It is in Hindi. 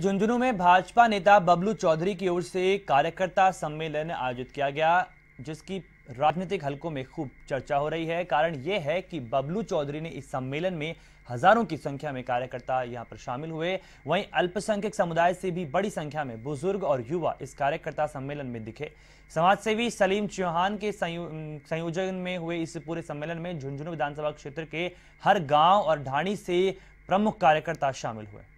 झुंझुनू में भाजपा नेता बबलू चौधरी की ओर से कार्यकर्ता सम्मेलन आयोजित किया गया जिसकी राजनीतिक हलकों में खूब चर्चा हो रही है कारण यह है कि बबलू चौधरी ने इस सम्मेलन में हजारों की संख्या में कार्यकर्ता यहां पर शामिल हुए वहीं अल्पसंख्यक समुदाय से भी बड़ी संख्या में बुजुर्ग और युवा इस कार्यकर्ता सम्मेलन में दिखे समाजसेवी सलीम चौहान के संयोजन में हुए इस पूरे सम्मेलन में झुंझुनू विधानसभा क्षेत्र के हर गांव और ढाणी से प्रमुख कार्यकर्ता शामिल हुए